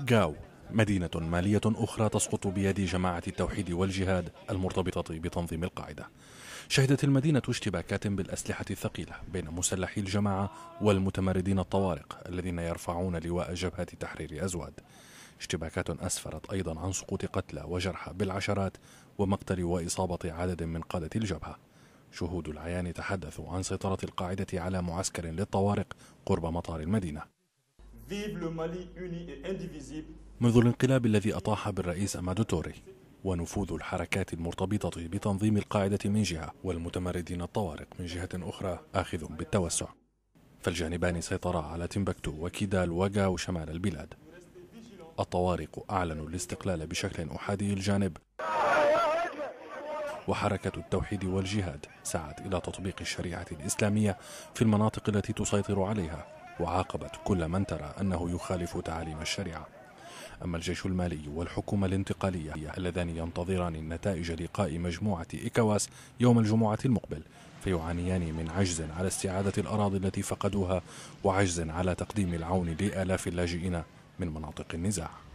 جاو مدينة مالية أخرى تسقط بيد جماعة التوحيد والجهاد المرتبطة بتنظيم القاعدة. شهدت المدينة اشتباكات بالأسلحة الثقيلة بين مسلحي الجماعة والمتمردين الطوارق الذين يرفعون لواء جبهة تحرير أزواد. اشتباكات أسفرت أيضا عن سقوط قتلى وجرحى بالعشرات ومقتل وإصابة عدد من قادة الجبهة. شهود العيان تحدثوا عن سيطرة القاعدة على معسكر للطوارق قرب مطار المدينة. منذ الانقلاب الذي أطاح بالرئيس أمادو توري ونفوذ الحركات المرتبطة بتنظيم القاعدة من جهة والمتمردين الطوارق من جهة أخرى آخذ بالتوسع فالجانبان سيطرا على تمبكتو وكيدال وغاو شمال البلاد الطوارق أعلنوا الاستقلال بشكل أحادي الجانب وحركة التوحيد والجهاد سعت إلى تطبيق الشريعة الإسلامية في المناطق التي تسيطر عليها وعاقبت كل من ترى أنه يخالف تعاليم الشريعة أما الجيش المالي والحكومة الانتقالية اللذان ينتظران النتائج لقاء مجموعة إيكواس يوم الجمعة المقبل فيعانيان من عجز على استعادة الأراضي التي فقدوها وعجز على تقديم العون لآلاف اللاجئين من مناطق النزاع